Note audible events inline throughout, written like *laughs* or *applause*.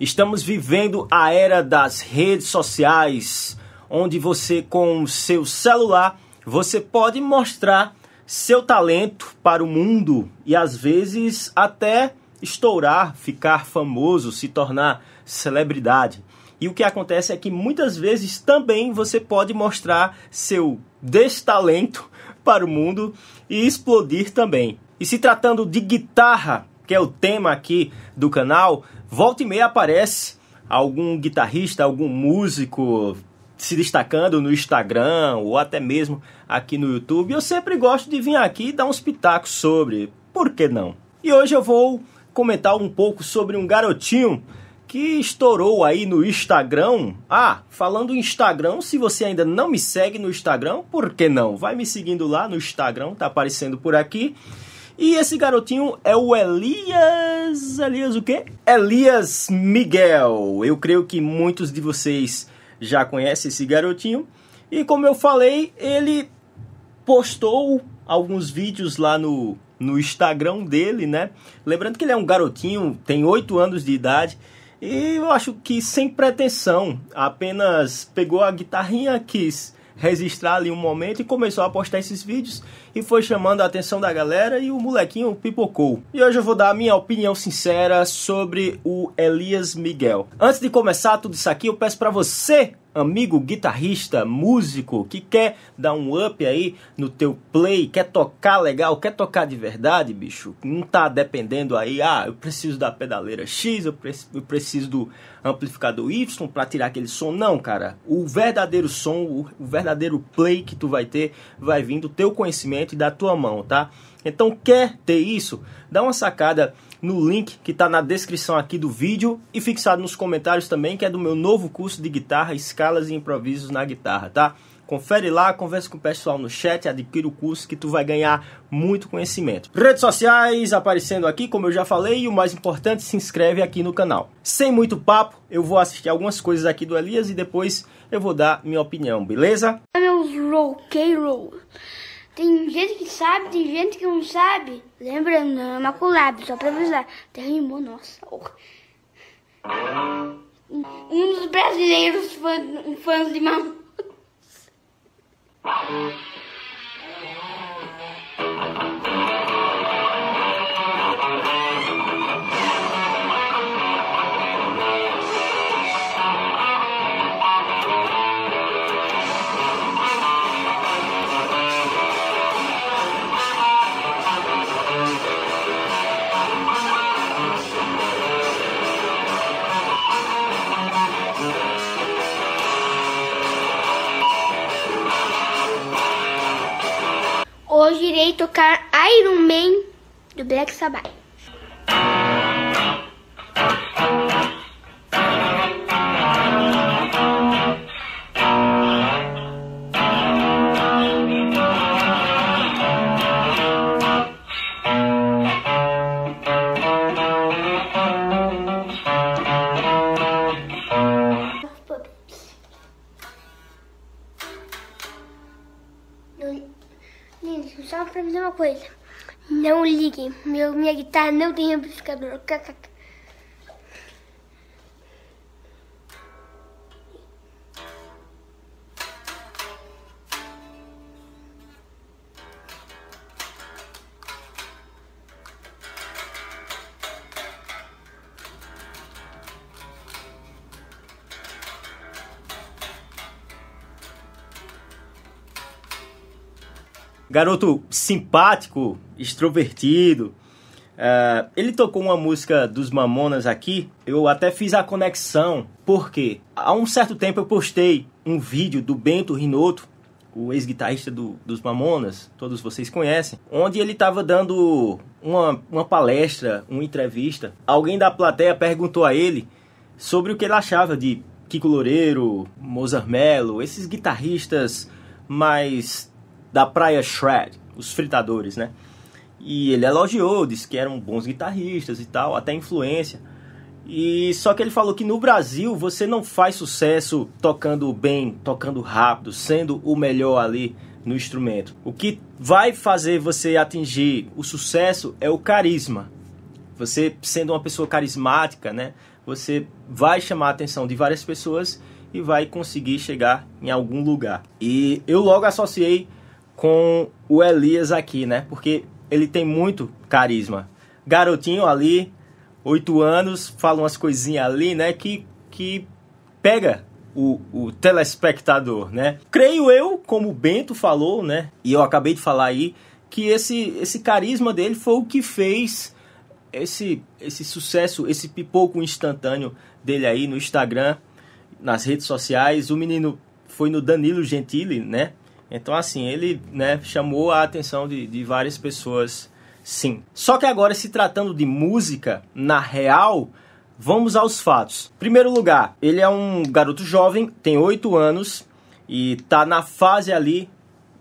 Estamos vivendo a era das redes sociais, onde você com o seu celular, você pode mostrar seu talento para o mundo e às vezes até estourar, ficar famoso, se tornar celebridade. E o que acontece é que muitas vezes também você pode mostrar seu destalento *laughs* para o mundo e explodir também. E se tratando de guitarra, que é o tema aqui do canal, volta e meia aparece algum guitarrista, algum músico se destacando no Instagram ou até mesmo aqui no YouTube. Eu sempre gosto de vir aqui e dar uns pitacos sobre, por que não? E hoje eu vou comentar um pouco sobre um garotinho que estourou aí no Instagram. Ah, falando em Instagram, se você ainda não me segue no Instagram, por que não? Vai me seguindo lá no Instagram, tá aparecendo por aqui. E esse garotinho é o Elias. Elias o quê? Elias Miguel. Eu creio que muitos de vocês já conhecem esse garotinho. E como eu falei, ele postou alguns vídeos lá no, no Instagram dele, né? Lembrando que ele é um garotinho, tem 8 anos de idade. E eu acho que sem pretensão, apenas pegou a guitarrinha, quis registrar ali um momento e começou a postar esses vídeos e foi chamando a atenção da galera e o molequinho pipocou. E hoje eu vou dar a minha opinião sincera sobre o Elias Miguel. Antes de começar tudo isso aqui, eu peço para você amigo guitarrista, músico que quer dar um up aí no teu play, quer tocar legal, quer tocar de verdade, bicho, não tá dependendo aí, ah, eu preciso da pedaleira X, eu, preciso do amplificador Y para tirar aquele som. Não, cara. O verdadeiro som, o, o verdadeiro play que tu vai ter vai vir do teu conhecimento e da tua mão, tá? Então quer ter isso? Dá uma sacada no link que está na descrição aqui do vídeo e fixado nos comentários também, que é do meu novo curso de guitarra, escalas e improvisos na guitarra, tá? Confere lá, conversa com o pessoal no chat, adquira o curso que tu vai ganhar muito conhecimento. Redes sociais aparecendo aqui, como eu já falei, e o mais importante, se inscreve aqui no canal. Sem muito papo, eu vou assistir algumas coisas aqui do Elias e depois eu vou dar minha opinião, beleza? Meus roqueiros. Tem gente que sabe, tem gente que não sabe. Lembra? Não é maculab, só pra avisar. Até rimou, nossa. Um dos brasileiros fãs de Mamonas. Hoje irei tocar Iron Man do Black Sabbath. só pra dizer uma coisa. Não liguem, meu, minha guitarra não tem amplificador. Garoto simpático, extrovertido. É, ele tocou uma música dos Mamonas aqui. Eu até fiz a conexão, porque há um certo tempo eu postei um vídeo do Bento Rinoto, o ex-guitarrista do, dos Mamonas, todos vocês conhecem, onde ele estava dando uma, uma palestra, uma entrevista. Alguém da plateia perguntou a ele sobre o que ele achava de Kiko Loureiro, Mozart Mello, esses guitarristas mais da Praia Shred, os fritadores, né? E ele elogiou, disse que eram bons guitarristas e tal, até influência. E só que ele falou que no Brasil você não faz sucesso tocando bem, tocando rápido, sendo o melhor ali no instrumento. O que vai fazer você atingir o sucesso é o carisma. Você sendo uma pessoa carismática, né? Você vai chamar a atenção de várias pessoas e vai conseguir chegar em algum lugar. E eu logo associei com o Elias aqui, né? Porque ele tem muito carisma. Garotinho ali, oito anos, fala umas coisinhas ali, né? Que, que pega o, o, telespectador, né? Creio eu, como o Bento falou, né? E eu acabei de falar aí, que esse, esse carisma dele foi o que fez esse, esse sucesso, esse pipoco instantâneo dele aí no Instagram, nas redes sociais. O menino foi no Danilo Gentili, né? Então, assim, ele né, chamou a atenção de, de várias pessoas, sim. Só que agora, se tratando de música, na real, vamos aos fatos. Primeiro lugar, ele é um garoto jovem, tem 8 anos e tá na fase ali,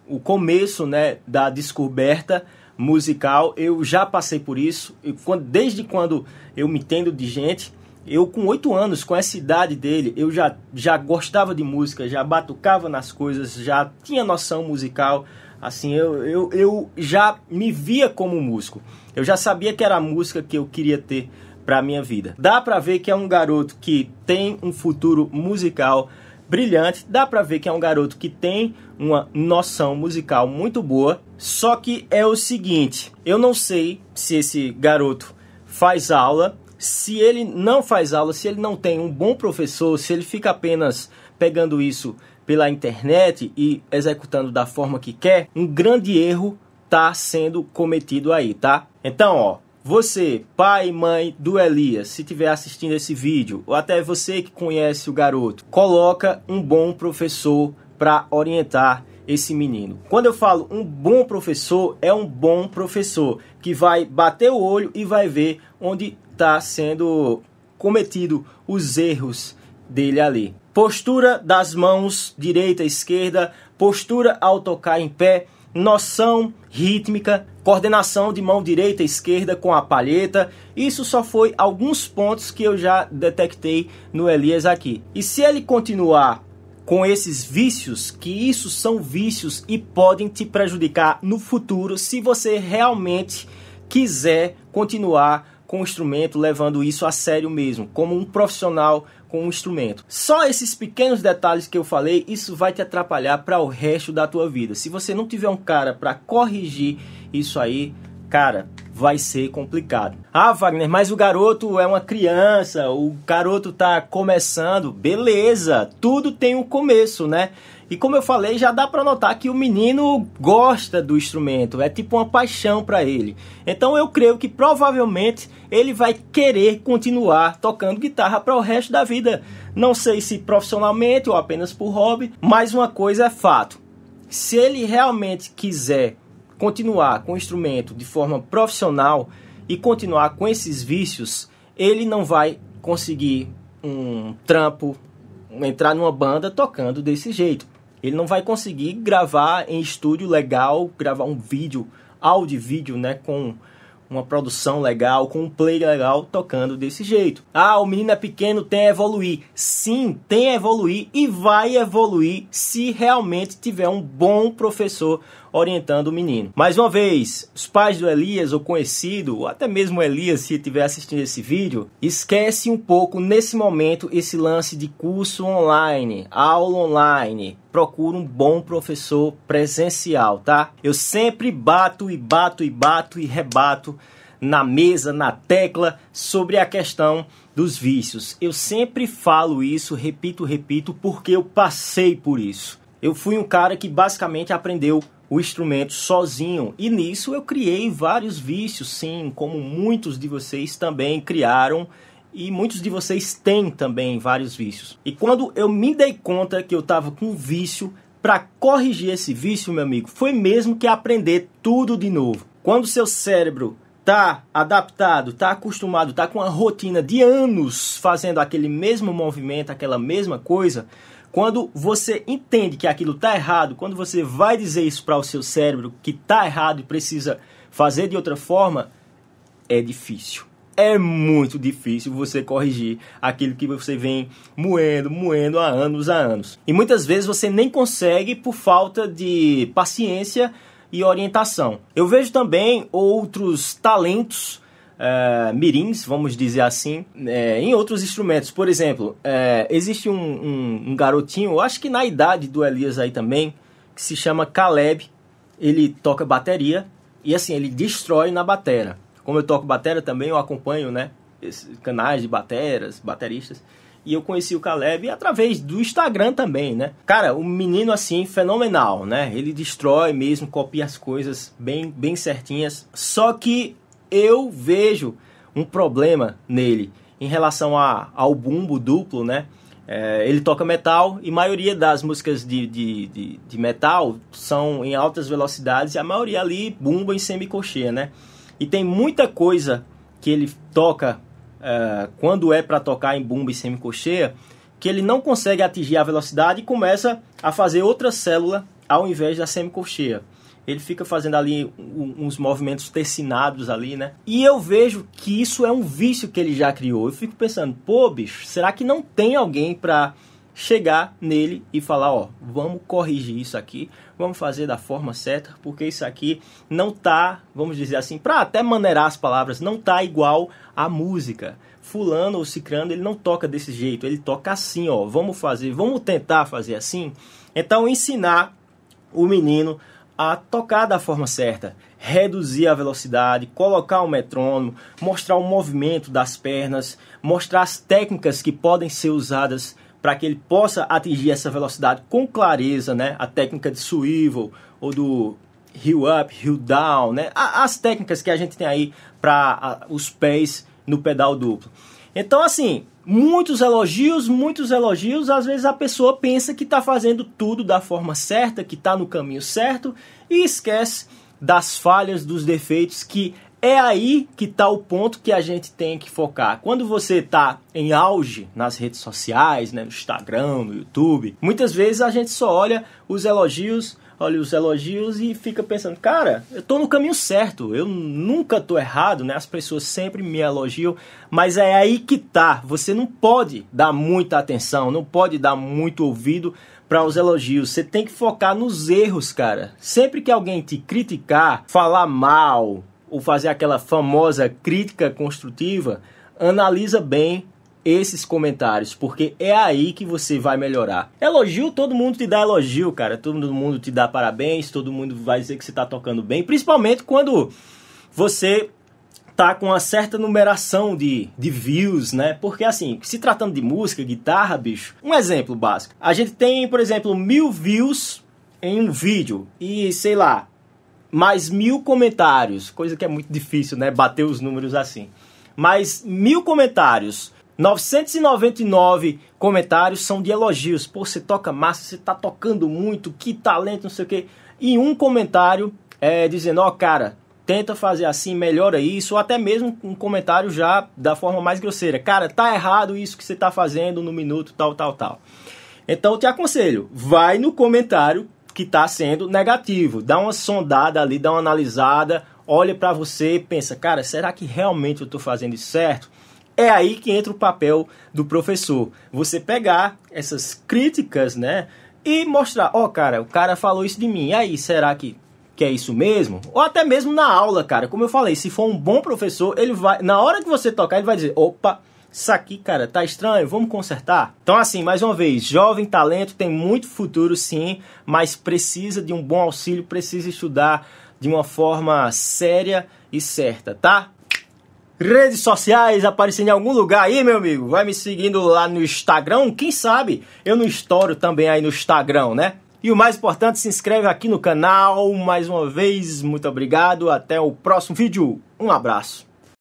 o começo né, da descoberta musical. Eu já passei por isso, quando, desde quando eu me entendo de gente, eu, com oito anos, com essa idade dele, eu já, já gostava de música, já batucava nas coisas, já tinha noção musical. Assim, eu, eu, eu já me via como músico. Eu já sabia que era a música que eu queria ter para minha vida. Dá para ver que é um garoto que tem um futuro musical brilhante, dá para ver que é um garoto que tem uma noção musical muito boa. Só que é o seguinte, eu não sei se esse garoto faz aula, se ele não faz aula, se ele não tem um bom professor, se ele fica apenas pegando isso pela internet e executando da forma que quer, um grande erro está sendo cometido aí, tá? Então, ó, você, pai e mãe do Elias, se estiver assistindo esse vídeo, ou até você que conhece o garoto, coloca um bom professor para orientar esse menino. Quando eu falo um bom professor, é um bom professor que vai bater o olho e vai ver onde está sendo cometido os erros dele ali. Postura das mãos direita e esquerda, postura ao tocar em pé, noção rítmica, coordenação de mão direita e esquerda com a palheta. Isso só foi alguns pontos que eu já detectei no Elias aqui. E se ele continuar com esses vícios, que isso são vícios e podem te prejudicar no futuro se você realmente quiser continuar com o instrumento, levando isso a sério mesmo, como um profissional com um instrumento. Só esses pequenos detalhes que eu falei, isso vai te atrapalhar para o resto da tua vida. Se você não tiver um cara para corrigir isso aí, cara, vai ser complicado. Ah, Wagner, mas o garoto é uma criança, o garoto tá começando. Beleza, tudo tem um começo, né? E como eu falei, já dá para notar que o menino gosta do instrumento, é tipo uma paixão para ele. Então eu creio que provavelmente ele vai querer continuar tocando guitarra para o resto da vida. Não sei se profissionalmente ou apenas por hobby, mas uma coisa é fato. Se ele realmente quiser continuar com o instrumento de forma profissional e continuar com esses vícios, ele não vai conseguir um trampo, entrar numa banda tocando desse jeito. Ele não vai conseguir gravar em estúdio legal, gravar um vídeo, áudio e vídeo, né, com uma produção legal, com um play legal, tocando desse jeito. Ah, o menino é pequeno, tem a evoluir. Sim, tem a evoluir e vai evoluir se realmente tiver um bom professor, orientando o menino. Mais uma vez, os pais do Elias ou conhecido, ou até mesmo Elias se estiver assistindo esse vídeo, esquece um pouco nesse momento esse lance de curso online, aula online, procura um bom professor presencial, tá? Eu sempre bato e bato e bato e rebato na mesa, na tecla sobre a questão dos vícios. Eu sempre falo isso, repito, repito, porque eu passei por isso. Eu fui um cara que basicamente aprendeu o instrumento sozinho. E nisso eu criei vários vícios, sim, como muitos de vocês também criaram e muitos de vocês têm também vários vícios. E quando eu me dei conta que eu estava com vício, para corrigir esse vício, meu amigo, foi mesmo que aprender tudo de novo. Quando seu cérebro tá adaptado, tá acostumado, tá com a rotina de anos fazendo aquele mesmo movimento, aquela mesma coisa, quando você entende que aquilo está errado, quando você vai dizer isso para o seu cérebro que está errado e precisa fazer de outra forma, é difícil. É muito difícil você corrigir aquilo que você vem moendo, moendo há anos, há anos. E muitas vezes você nem consegue por falta de paciência e orientação. Eu vejo também outros talentos uh, mirins, vamos dizer assim, é, em outros instrumentos. Por exemplo, é, existe um, um, um, garotinho, eu acho que na idade do Elias aí também, que se chama Caleb. Ele toca bateria e assim, ele destrói na batera. Como eu toco batera também, eu acompanho, né? Canais de bateras, bateristas e eu conheci o Caleb através do Instagram também, né? Cara, um menino assim fenomenal, né? Ele destrói mesmo, copia as coisas bem, bem certinhas. Só que eu vejo um problema nele em relação a, ao bumbo duplo, né? É, ele toca metal e a maioria das músicas de, de, de, de, metal são em altas velocidades e a maioria ali bumba em semicolcheia, né? E tem muita coisa que ele toca é, quando é para tocar em bumba e semicolcheia que ele não consegue atingir a velocidade e começa a fazer outra célula ao invés da semicolcheia ele fica fazendo ali uns movimentos tecinados ali, né? E eu vejo que isso é um vício que ele já criou. Eu fico pensando, pô, bicho, será que não tem alguém para chegar nele e falar, ó, vamos corrigir isso aqui, vamos fazer da forma certa, porque isso aqui não tá, vamos dizer assim, para até maneirar as palavras, não tá igual à música. Fulano ou Cicrano, ele não toca desse jeito, ele toca assim, ó, vamos fazer, vamos tentar fazer assim. Então ensinar o menino a tocar da forma certa, reduzir a velocidade, colocar o metrônomo, mostrar o movimento das pernas, mostrar as técnicas que podem ser usadas para que ele possa atingir essa velocidade com clareza, né? A técnica de swivel ou do heel up, heel down, né? As técnicas que a gente tem aí para os pés no pedal duplo. Então, assim, muitos elogios, muitos elogios. Às vezes a pessoa pensa que está fazendo tudo da forma certa, que está no caminho certo e esquece das falhas, dos defeitos que é aí que está o ponto que a gente tem que focar. Quando você está em auge nas redes sociais, né, no Instagram, no YouTube, muitas vezes a gente só olha os elogios olha os elogios e fica pensando, cara, eu tô no caminho certo, eu nunca tô errado, né? As pessoas sempre me elogiam, mas é aí que tá. Você não pode dar muita atenção, não pode dar muito ouvido para os elogios. Você tem que focar nos erros, cara. Sempre que alguém te criticar, falar mal ou fazer aquela famosa crítica construtiva, analisa bem esses comentários, porque é aí que você vai melhorar. Elogio, todo mundo te dá elogio, cara. Todo mundo te dá parabéns, todo mundo vai dizer que você tá tocando bem, principalmente quando você tá com uma certa numeração de, de views, né? Porque assim, se tratando de música, guitarra, bicho, um exemplo básico. A gente tem, por exemplo, mil views em um vídeo e sei lá, mais mil comentários, coisa que é muito difícil, né? Bater os números assim. Mas mil comentários 999 comentários são de elogios. Pô, você toca massa, você tá tocando muito, que talento, não sei o quê. E um comentário é, dizendo, ó, oh, cara, tenta fazer assim, melhora isso, ou até mesmo um comentário já da forma mais grosseira. Cara, tá errado isso que você tá fazendo no minuto, tal, tal, tal. Então eu te aconselho, vai no comentário que está sendo negativo, dá uma sondada ali, dá uma analisada, olha para você, pensa, cara, será que realmente eu tô fazendo isso certo? É aí que entra o papel do professor. Você pegar essas críticas, né? E mostrar, ó, oh, cara, o cara falou isso de mim. E aí, será que que é isso mesmo? Ou até mesmo na aula, cara. Como eu falei, se for um bom professor, ele vai, na hora que você tocar, ele vai dizer: "Opa, isso aqui, cara, tá estranho, vamos consertar". Então assim, mais uma vez, jovem talento tem muito futuro sim, mas precisa de um bom auxílio, precisa estudar de uma forma séria e certa, tá? redes sociais, aparecer em algum lugar aí, meu amigo. Vai me seguindo lá no Instagram. Quem sabe eu não estouro também aí no Instagram, né? E o mais importante, se inscreve aqui no canal. Mais uma vez, muito obrigado. Até o próximo vídeo. Um abraço.